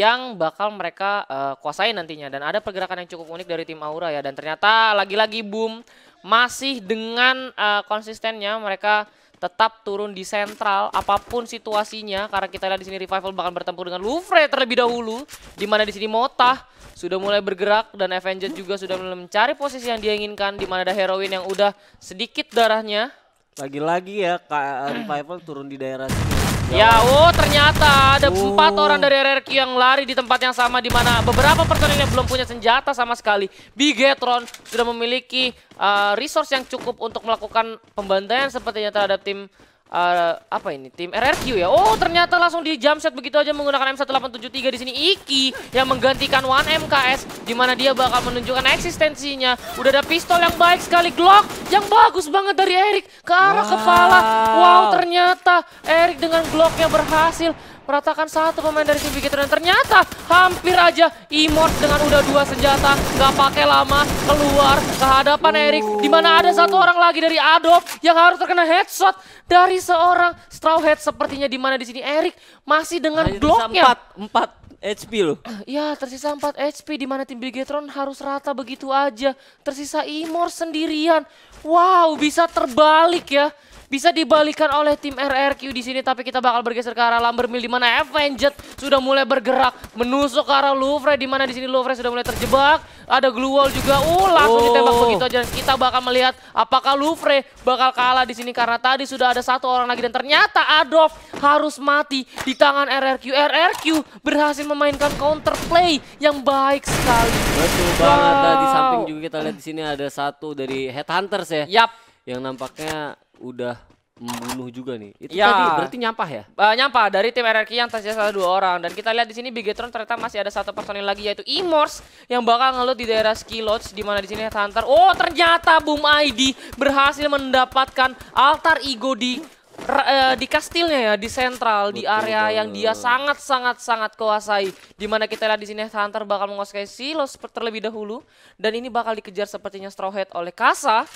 yang bakal mereka uh, eh, kuasai nantinya dan ada pergerakan yang cukup unik dari tim Aura ya dan ternyata lagi-lagi boom masih dengan uh, konsistennya mereka tetap turun di sentral apapun situasinya karena kita lihat di sini revival bakal bertempur dengan Lufre terlebih dahulu di mana di sini Mota sudah mulai bergerak dan Avenger juga sudah mencari posisi yang dia inginkan di mana ada heroin yang udah sedikit darahnya lagi-lagi ya eh, Revival turun di daerah sini Ya, oh ternyata ada oh. empat orang dari RRQ yang lari di tempat yang sama di mana beberapa personilnya belum punya senjata sama sekali. Bigetron sudah memiliki uh, resource yang cukup untuk melakukan pembantaian sepertinya terhadap tim uh, apa ini tim RRQ ya. Oh, ternyata langsung di jam set begitu aja menggunakan M1873 di sini Iki yang menggantikan 1 MKS di mana dia bakal menunjukkan eksistensinya. Udah ada pistol yang baik sekali Glock yang bagus banget dari Eric ke arah wow. kepala. Wow, ternyata Eric dengan Glocknya berhasil meratakan satu pemain dari tim Bigetron. Ternyata hampir aja Imort dengan udah dua senjata, gak pakai lama keluar ke hadapan Erik. Di mana ada satu orang lagi dari Adolf yang harus terkena headshot dari seorang Straw Head sepertinya dimana mana di sini Erik masih dengan bloknya Empat, empat HP loh. Ya, tersisa 4 HP di mana tim Bigetron harus rata begitu aja. Tersisa Imor sendirian. Wow, bisa terbalik ya bisa dibalikan oleh tim RRQ di sini tapi kita bakal bergeser ke arah Mill di mana Avenged sudah mulai bergerak menusuk ke arah Louvre di mana di sini Louvre sudah mulai terjebak. Ada glue wall juga. Uh, langsung oh. ditembak begitu aja. Kita bakal melihat apakah Louvre bakal kalah di sini karena tadi sudah ada satu orang lagi dan ternyata Adolf harus mati di tangan RRQ. RRQ berhasil memainkan counter play yang baik sekali. Betul banget. Nah, di samping juga kita lihat di sini ada satu dari headhunters ya. Yap. Yang nampaknya udah membunuh juga nih. Itu ya. tadi berarti nyampah ya? Uh, nyampah dari tim RRQ yang tersisa dua orang dan kita lihat di sini Bigetron ternyata masih ada satu personil lagi yaitu Imors yang bakal ngelot di daerah Ski Lodge di mana di sini Hunter. Oh, ternyata Boom ID berhasil mendapatkan altar ego di eh, di kastilnya ya di sentral di area banget. yang dia sangat sangat sangat kuasai Di mana kita lihat di sini Hunter bakal menguasai silos terlebih dahulu dan ini bakal dikejar sepertinya Strawhead oleh Kasa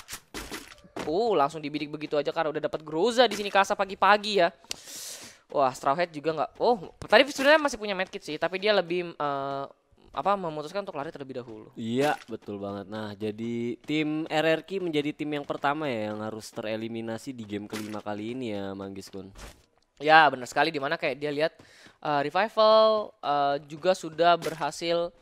Oh, langsung dibidik begitu aja karena udah dapat Groza di sini Kasa pagi-pagi ya. Wah, Straw Hat juga nggak. Oh, tadi sebenarnya masih punya medkit sih, tapi dia lebih uh, apa memutuskan untuk lari terlebih dahulu. Iya, betul banget. Nah, jadi tim RRQ menjadi tim yang pertama ya yang harus tereliminasi di game kelima kali ini ya, Manggis Kun. Ya, benar sekali dimana kayak dia lihat uh, revival uh, juga sudah berhasil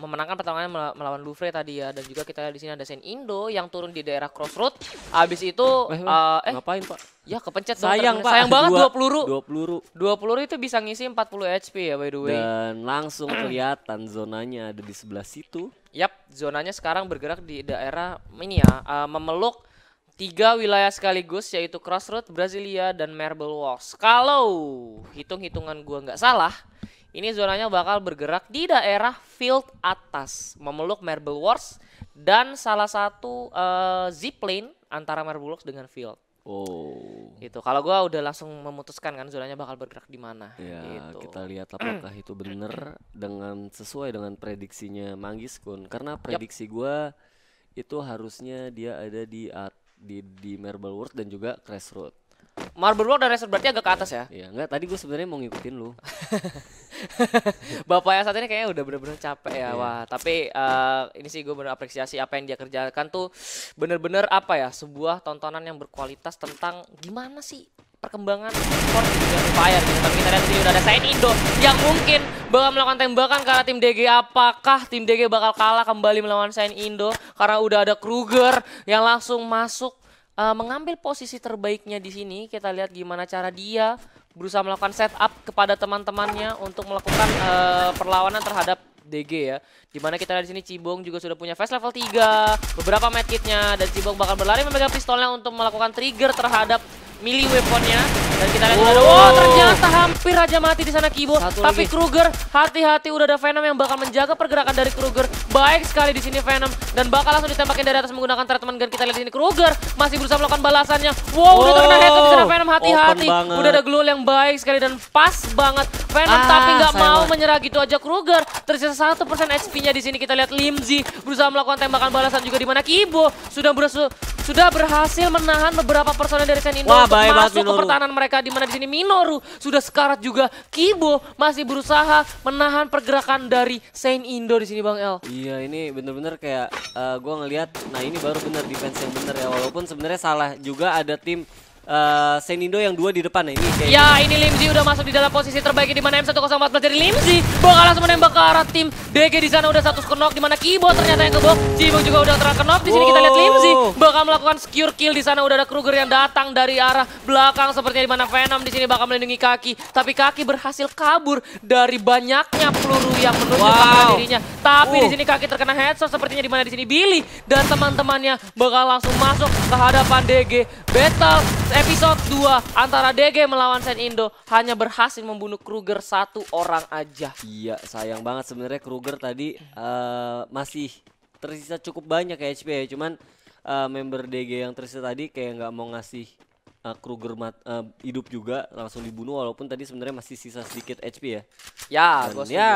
memenangkan pertarungan melawan Louvre tadi ya dan juga kita di sini ada Sen Indo yang turun di daerah crossroad. Habis itu eh, uh, eh ngapain Pak? Ya kepencet sayang dong, Pak. Sayang banget dua, peluru. Dua peluru. Dua peluru itu bisa ngisi 40 HP ya by the way. Dan langsung kelihatan zonanya ada di sebelah situ. Yap, zonanya sekarang bergerak di daerah ini ya, uh, memeluk tiga wilayah sekaligus yaitu Crossroad, Brasilia, dan Marble Walls. Kalau hitung-hitungan gua nggak salah, ini zonanya bakal bergerak di daerah field atas, memeluk Marble Wars dan salah satu uh, eh, zipline antara Marble Wars dengan field. Oh. Itu. Kalau gua udah langsung memutuskan kan zonanya bakal bergerak di mana. Ya, gitu. kita lihat apakah itu benar dengan sesuai dengan prediksinya Manggis Kun. Karena prediksi yep. gua itu harusnya dia ada di di di Marble World dan juga Crash Road. Marble Rock dan Racer berarti agak ke atas ya? Iya, enggak tadi gue sebenarnya mau ngikutin lu. Bapak yang saat ini kayaknya udah bener-bener capek ya, iya. wah. Tapi uh, ini sih gue bener apresiasi apa yang dia kerjakan tuh bener-bener apa ya? Sebuah tontonan yang berkualitas tentang gimana sih perkembangan sport Game Fire gitu. Tapi kita lihat sih udah ada Sain Indo yang mungkin bakal melakukan tembakan karena tim DG apakah tim DG bakal kalah kembali melawan Sain Indo karena udah ada Kruger yang langsung masuk uh, mengambil posisi terbaiknya di sini. Kita lihat gimana cara dia berusaha melakukan setup kepada teman-temannya untuk melakukan uh, perlawanan terhadap DG ya. Dimana kita lihat di sini Cibong juga sudah punya fast level 3, beberapa medkitnya dan Cibong bakal berlari memegang pistolnya untuk melakukan trigger terhadap melee weaponnya dan kita lihat ada, wow, ternyata hampir aja mati di sana kibo Satu Tapi lagi. Kruger, hati-hati udah ada Venom yang bakal menjaga pergerakan dari Kruger. Baik sekali di sini Venom dan bakal langsung ditembakin dari atas menggunakan treatment gun. Kita lihat di sini Kruger masih berusaha melakukan balasannya. Wow, wow. udah terkena headshot di sana Venom hati-hati. Udah ada glue yang baik sekali dan pas banget. Venom ah, tapi nggak mau menyerah gitu aja Kruger. Tersisa satu persen HP-nya di sini kita lihat Limzi berusaha melakukan tembakan balasan juga di mana Kibo sudah berhasil sudah berhasil menahan beberapa personel dari Sen Indo Wah, untuk masuk ke pertahanan mereka mereka di mana di sini Minoru sudah sekarat juga Kibo masih berusaha menahan pergerakan dari Saint Indo di sini Bang El. Iya ini bener-bener kayak uh, eh, gue ngelihat nah ini baru bener defense yang bener ya walaupun sebenarnya salah juga ada tim uh, eh, Senindo yang dua di depan nah, ini Kayak Ya ini Limzi udah masuk di dalam posisi terbaik di mana M104 dari Limzi bakal langsung menembak ke arah tim DG di sana udah satu knock di mana Kibo ternyata yang kebok. Cibung juga udah terkena di sini kita lihat Limzi bakal melakukan secure kill di sana udah ada Kruger yang datang dari arah belakang sepertinya di mana Venom di sini bakal melindungi kaki tapi kaki berhasil kabur dari banyaknya peluru yang menuju wow. ke dirinya. Tapi uh. di oh. sini kaki terkena headshot sepertinya di mana di sini Billy dan teman-temannya bakal langsung masuk ke hadapan DG. Battle Episode 2 antara DG melawan Sen Indo hanya berhasil membunuh Kruger satu orang aja. Iya, sayang banget sebenarnya Kruger tadi uh, masih tersisa cukup banyak ya HP ya. Cuman uh, member DG yang tersisa tadi kayak nggak mau ngasih uh, Kruger mat, uh, hidup juga langsung dibunuh walaupun tadi sebenarnya masih sisa sedikit HP ya. Ya, Dan ya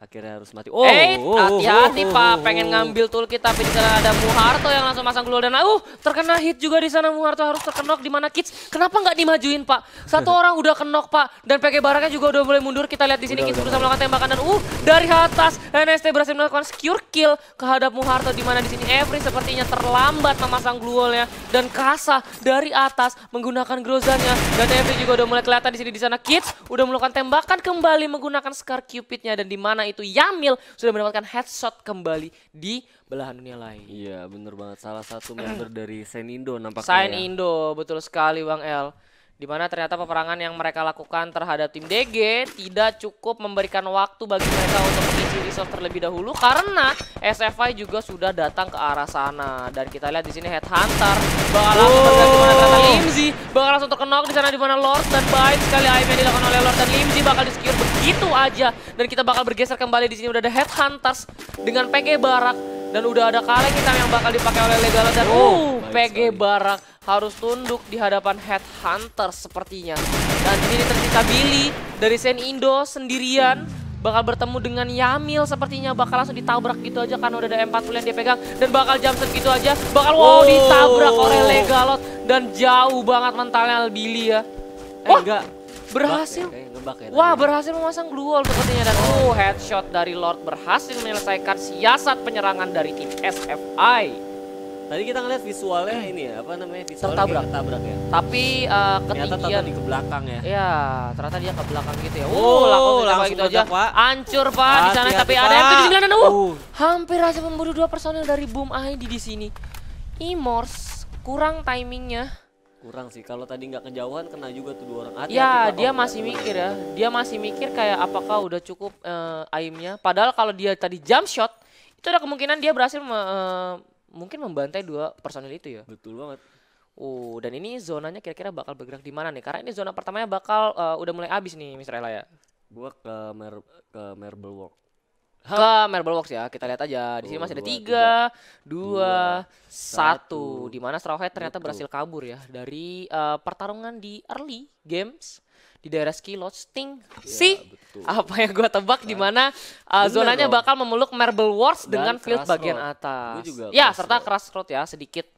akhirnya harus mati. Oh, eh, oh, oh hati-hati oh, oh, Pak, oh. pengen ngambil tool kita tapi di sana ada Muharto yang langsung masang gulol dan nah, uh terkena hit juga di sana Muharto harus terkenok di mana Kids. Kenapa nggak dimajuin Pak? Satu orang udah kenok Pak dan PK barangnya juga udah mulai mundur. Kita lihat di sini Kids berusaha melakukan tembakan dan uh dari atas NST berhasil melakukan secure kill kehadap Muharto di mana di sini Every sepertinya terlambat memasang ya dan Kasa dari atas meng menggunakan grozannya dan Evry juga udah mulai kelihatan di sini di sana Kids udah melakukan tembakan kembali menggunakan Scar Cupidnya dan di mana itu Yamil sudah mendapatkan headshot kembali di belahan dunia lain. Iya, bener banget salah satu member dari senindo nampaknya. senindo ya. betul sekali Bang El di mana ternyata peperangan yang mereka lakukan terhadap tim DG tidak cukup memberikan waktu bagi mereka untuk mengisi resource terlebih dahulu karena SFI juga sudah datang ke arah sana. Dan kita lihat di sini Headhunter bakal langsung oh. tergantung mana ternyata Limzi bakal langsung terkenok di sana di mana Lord dan baik sekali aim yang dilakukan oleh Lord dan Limzi bakal disekir begitu aja dan kita bakal bergeser kembali di sini udah ada Headhunters dengan PG Barak dan udah ada kaleng kita yang bakal dipakai oleh Legalan dan oh, uh, PG Barak harus tunduk di hadapan Head Hunter sepertinya. Dan ini tersisa Billy dari Sen Indo sendirian bakal bertemu dengan Yamil sepertinya bakal langsung ditabrak gitu aja karena udah ada M40 yang dia pegang dan bakal set gitu aja bakal wow oh. ditabrak oleh Legalot dan jauh banget mentalnya Billy ya eh, enggak berhasil ya. Wah, tadi. berhasil memasang glue wall sepertinya dan oh, headshot dari Lord berhasil menyelesaikan siasat penyerangan dari tim SFI. Tadi kita ngeliat visualnya ini ya, apa namanya? Visual tertabrak. tertabrak ya. Tapi uh, ketinggian di ke belakang ya. Iya, ternyata dia ke belakang gitu ya. Oh, oh langsung, gitu aja. Pak. Hancur, Pak, di sana tapi ada yang 79 uh, uh. Hampir aja membunuh dua personil dari Boom ID di sini. Imors kurang timingnya kurang sih kalau tadi nggak kejauhan kena juga tuh dua orang hati ya dia masih gitu. mikir ya dia masih mikir kayak apakah udah cukup uh, aimnya padahal kalau dia tadi jump shot itu ada kemungkinan dia berhasil me, uh, mungkin membantai dua personil itu ya betul banget Oh, uh, dan ini zonanya kira-kira bakal bergerak di mana nih? Karena ini zona pertamanya bakal uh, udah mulai habis nih, Mister Ella ya. Gua ke Mer ke Marble Walk ke marble Works ya. Kita lihat aja. Di sini masih ada oh, tiga, dua, satu. Dimana Strawhead ternyata berhasil kabur ya dari uh, pertarungan di early games di daerah ski lodge Sting. Ya, si betul. apa yang gue tebak nah, di mana uh, zonanya dong. bakal memeluk Marble Wars Dan dengan field bagian atas. Juga ya, cross serta road ya sedikit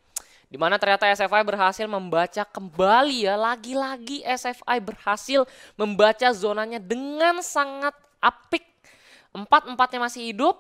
di mana ternyata SFI berhasil membaca kembali ya lagi-lagi SFI berhasil membaca zonanya dengan sangat apik empat empatnya masih hidup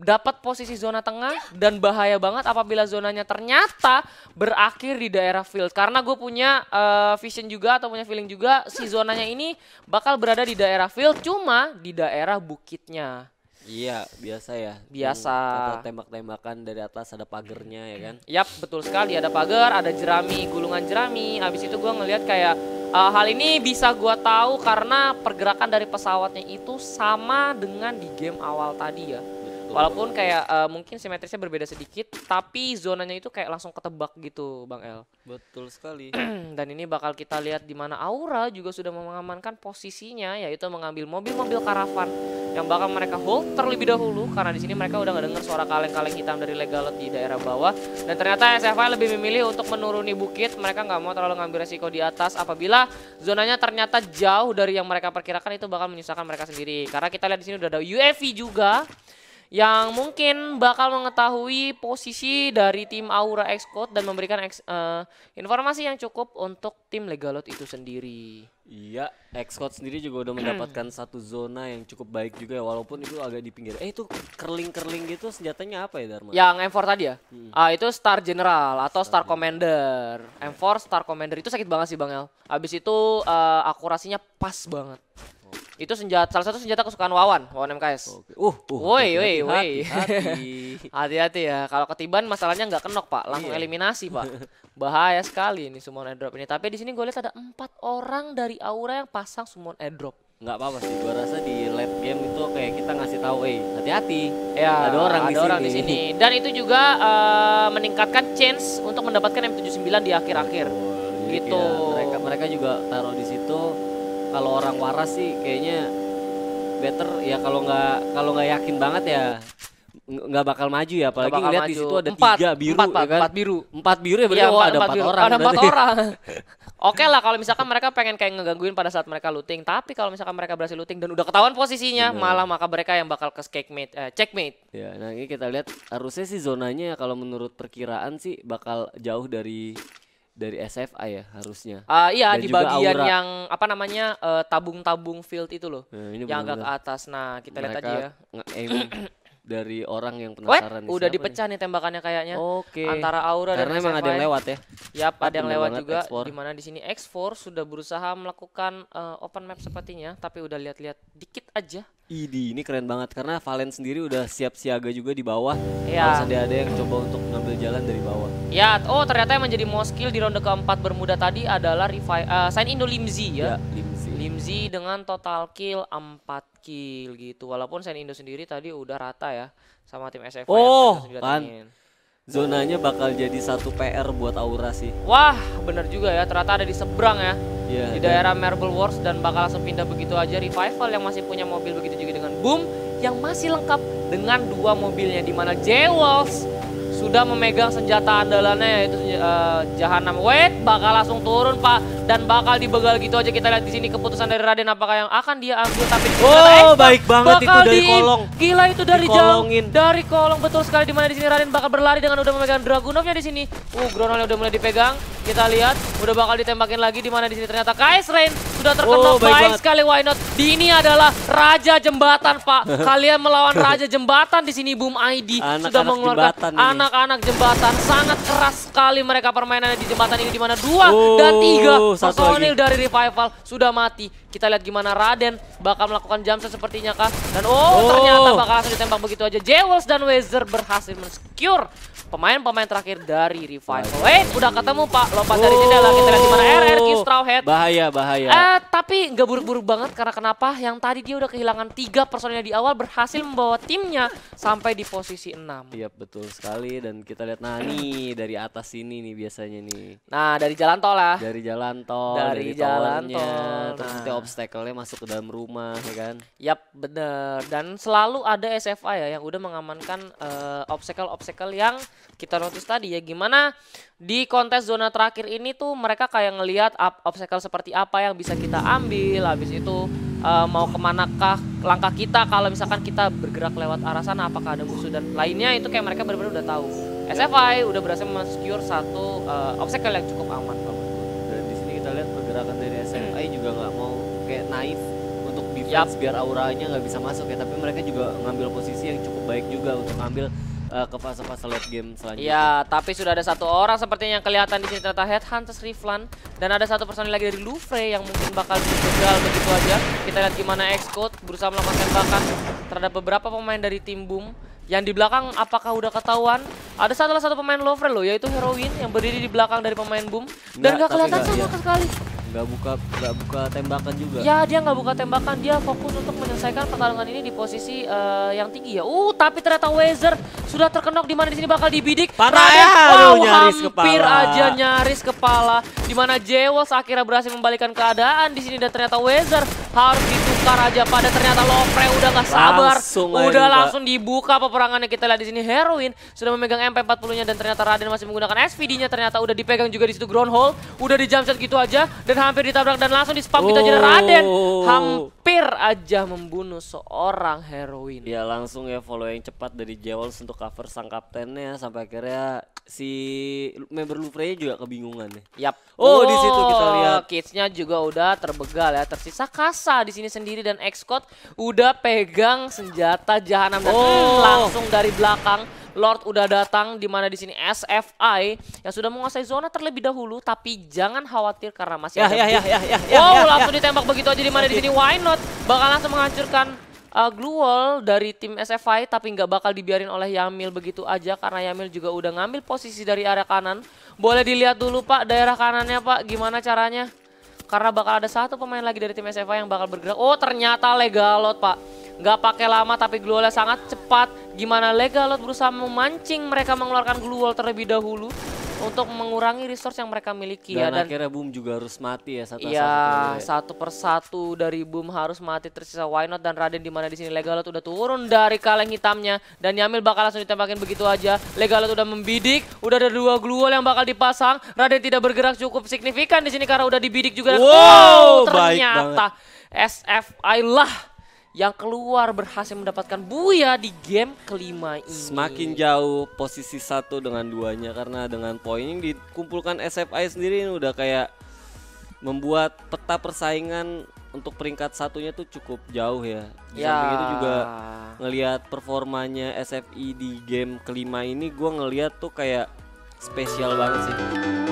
dapat posisi zona tengah dan bahaya banget apabila zonanya ternyata berakhir di daerah field karena gue punya uh, vision juga atau punya feeling juga si zonanya ini bakal berada di daerah field cuma di daerah bukitnya Iya, biasa ya. Biasa. Atau tembak-tembakan dari atas ada pagernya ya kan? Yap, betul sekali. Ada pagar, ada jerami, gulungan jerami. Habis itu gue ngelihat kayak uh, hal ini bisa gue tahu karena pergerakan dari pesawatnya itu sama dengan di game awal tadi ya. Walaupun kayak uh, mungkin simetrisnya berbeda sedikit, tapi zonanya itu kayak langsung ketebak gitu, Bang El. Betul sekali. Dan ini bakal kita lihat di mana Aura juga sudah mengamankan posisinya yaitu mengambil mobil-mobil karavan yang bakal mereka hold terlebih dahulu karena di sini mereka udah nggak dengar suara kaleng-kaleng hitam dari Legalot di daerah bawah dan ternyata SFI lebih memilih untuk menuruni bukit mereka nggak mau terlalu ngambil resiko di atas apabila zonanya ternyata jauh dari yang mereka perkirakan itu bakal menyusahkan mereka sendiri karena kita lihat di sini udah ada UAV juga yang mungkin bakal mengetahui posisi dari tim Aura Xcode dan memberikan ex, uh, informasi yang cukup untuk tim Legalot itu sendiri. Iya, Xcode sendiri juga udah mendapatkan satu zona yang cukup baik juga ya walaupun itu agak di pinggir. Eh itu kerling-kerling gitu senjatanya apa ya Dharma? Yang M4 tadi ya? Hmm. Uh, itu Star General atau Star, Star Commander. Iya. M4 Star Commander itu sakit banget sih Bang El. Abis itu uh, akurasinya pas banget. Itu senjata salah satu senjata kesukaan Wawan, Wawan MKS. Oke. Uh, uh. Woi, woi, woi. Hati-hati ya. Kalau ketiban masalahnya nggak kenok, Pak. Langsung yeah. eliminasi, Pak. Bahaya sekali ini summon airdrop ini. Tapi di sini gue lihat ada empat orang dari Aura yang pasang summon airdrop nggak apa-apa sih gue rasa di late game itu kayak kita ngasih tahu eh hati-hati ya ada orang ada di orang di sini dan itu juga uh, meningkatkan chance untuk mendapatkan M79 di akhir-akhir iya, gitu ya, mereka mereka juga taruh di situ kalau orang waras sih kayaknya better ya kalau nggak kalau nggak yakin banget ya nggak bakal maju ya apalagi lihat di situ ada empat, tiga biru empat, empat, ya kan? empat biru empat biru ya berarti ya, empat, oh, ada empat, empat orang ada empat orang Oke okay lah kalau misalkan mereka pengen kayak ngegangguin pada saat mereka looting, tapi kalau misalkan mereka berhasil looting dan udah ketahuan posisinya, Bener. malah maka mereka yang bakal ke checkmate. Eh, checkmate. Ya, nah ini kita lihat harusnya sih zonanya kalau menurut perkiraan sih bakal jauh dari dari SFA ya harusnya. Uh, iya Dan di bagian aura. yang apa namanya eh, tabung-tabung uh, field itu loh, nah, yang agak ke atas. Nah kita lihat aja ya dari orang yang penasaran. Udah dipecah nih? tembakannya kayaknya. Oke. Okay. Antara Aura Karena dan memang ada yang lewat ya. Ya, ada yang lewat juga di mana di sini X4 sudah berusaha melakukan uh, open map sepertinya tapi udah lihat-lihat dikit aja. Idi, ini keren banget karena Valen sendiri udah siap siaga juga di bawah. Iya. Harus ada yang coba untuk ngambil jalan dari bawah. Ya, oh ternyata yang menjadi most skill di ronde keempat Bermuda tadi adalah Revive uh, Sign Indo Limzi ya. ya Lim Ramzi dengan total kill 4 kill gitu. Walaupun Sen Indo sendiri tadi udah rata ya sama tim SF. oh, kan. Zonanya bakal jadi satu PR buat Aura sih. Wah, bener juga ya. Ternyata ada di seberang ya. Yeah, di daerah Marble Wars dan bakal langsung pindah begitu aja Revival yang masih punya mobil begitu juga dengan Boom yang masih lengkap dengan dua mobilnya Dimana j Walls sudah memegang senjata andalannya yaitu uh, Jahanam Wait bakal langsung turun Pak dan bakal dibegal gitu aja kita lihat di sini keputusan dari Raden apakah yang akan dia ambil tapi oh baik banget itu dari kolong gila itu dari jauh dari kolong betul sekali di mana di sini Raden bakal berlari dengan udah memegang Dragunovnya di sini uh Gronolnya udah mulai dipegang kita lihat udah bakal ditembakin lagi di mana di sini ternyata Kais Rain sudah terkena oh, baik, baik sekali why not di ini adalah raja jembatan Pak kalian melawan raja jembatan di sini Boom ID anak, -anak sudah mengeluarkan anak-anak jembatan, jembatan sangat keras sekali mereka permainannya di jembatan ini di mana dua oh, dan tiga satu dari revival sudah mati. Kita lihat gimana Raden bakal melakukan jam set sepertinya kah? Dan oh, oh. ternyata bakal langsung ditembak begitu aja. Jewels dan Wezer berhasil men-secure pemain-pemain terakhir dari Revival. Eh, udah ketemu Pak, lompat dari oh. jendela. Kita lihat di mana oh. RRQ Head. Bahaya, bahaya. Eh, tapi nggak buruk-buruk banget karena kenapa? Yang tadi dia udah kehilangan tiga personilnya di awal berhasil membawa timnya sampai di posisi 6. Iya, betul sekali dan kita lihat Nani dari atas sini nih biasanya nih. Nah, dari jalan tol lah. Dari jalan tol, dari, dari jalan tolnya, tol. Terus nah. nanti obstacle-nya masuk ke dalam rumah ya kan. Yap, bener. Dan selalu ada SFA ya yang udah mengamankan uh, obstacle-obstacle yang kita notice tadi ya gimana di kontes zona terakhir ini tuh mereka kayak ngelihat obstacle seperti apa yang bisa kita ambil habis itu uh, mau kemanakah langkah kita kalau misalkan kita bergerak lewat arah sana apakah ada musuh dan lainnya itu kayak mereka benar-benar udah tahu SFI udah berhasil secure satu uh, obstacle yang cukup aman banget dan di sini kita lihat pergerakan dari SFI hmm. juga nggak mau kayak naif untuk defense yep. biar auranya nggak bisa masuk ya tapi mereka juga ngambil posisi yang cukup baik juga untuk ngambil uh, ke fase-fase late game selanjutnya. Iya, tapi sudah ada satu orang sepertinya yang kelihatan di sini ternyata Headhunters Riflan dan ada satu personil lagi dari Lufre yang mungkin bakal dijual begitu aja. Kita lihat gimana Xcode berusaha melakukan tembakan terhadap beberapa pemain dari tim Boom. Yang di belakang apakah udah ketahuan? Ada salah satu pemain Lufre loh, yaitu Heroin yang berdiri di belakang dari pemain Boom. Dan nggak kelihatan sama iya. sekali nggak buka nggak buka tembakan juga ya dia nggak buka tembakan dia fokus untuk menyelesaikan pertarungan ini di posisi uh, yang tinggi ya uh tapi ternyata Wezer sudah terkenok di mana di sini bakal dibidik parah ya wow, Aduh, nyaris hampir kepala. aja nyaris kepala di mana Jewels akhirnya berhasil membalikan keadaan di sini dan ternyata Wezer harus ditukar aja pada ternyata Lopre udah nggak sabar langsung udah aja, langsung dibuka peperangannya kita lihat di sini Heroin sudah memegang MP40 nya dan ternyata Raden masih menggunakan SVD nya ternyata udah dipegang juga di situ Ground Hole udah di jump shot gitu aja dan hampir ditabrak dan langsung di spam gitu oh. kita jadi Raden. Hampir aja membunuh seorang heroin. Ya langsung ya follow yang cepat dari Jewels untuk cover sang kaptennya sampai akhirnya si member Lufrey juga kebingungan ya. Yap. Oh, oh di situ kita oh, lihat kidsnya juga udah terbegal ya. Tersisa Kasa di sini sendiri dan Xcode udah pegang senjata jahanam dan oh. langsung dari belakang Lord udah datang di mana di sini SFI yang sudah menguasai zona terlebih dahulu tapi jangan khawatir karena masih ya, ada. Ya, ya, ya, ya, ya, wow, ya, langsung ya. ditembak begitu aja di mana di sini why not bakal langsung menghancurkan uh, glue wall dari tim SFI tapi nggak bakal dibiarin oleh Yamil begitu aja karena Yamil juga udah ngambil posisi dari area kanan. Boleh dilihat dulu Pak daerah kanannya Pak gimana caranya? Karena bakal ada satu pemain lagi dari tim SFA yang bakal bergerak. Oh ternyata Legalot pak. nggak pakai lama tapi Gluolnya sangat cepat. Gimana Legalot berusaha memancing mereka mengeluarkan Gluol terlebih dahulu untuk mengurangi resource yang mereka miliki ya, dan ya dan akhirnya boom juga harus mati ya satu Iya, satu persatu dari boom harus mati tersisa not dan Raden di mana di sini Legalot udah turun dari kaleng hitamnya dan Yamil bakal langsung ditembakin begitu aja. Legalot udah membidik, udah ada dua gluol yang bakal dipasang. Raden tidak bergerak cukup signifikan di sini karena udah dibidik juga. Wow, wow oh, ternyata SFI lah yang keluar berhasil mendapatkan buaya di game kelima ini. Semakin jauh posisi satu dengan duanya karena dengan poin yang dikumpulkan SFI sendiri ini udah kayak membuat peta persaingan untuk peringkat satunya tuh cukup jauh ya. Di ya. samping itu juga ngelihat performanya SFI di game kelima ini gue ngelihat tuh kayak spesial banget sih.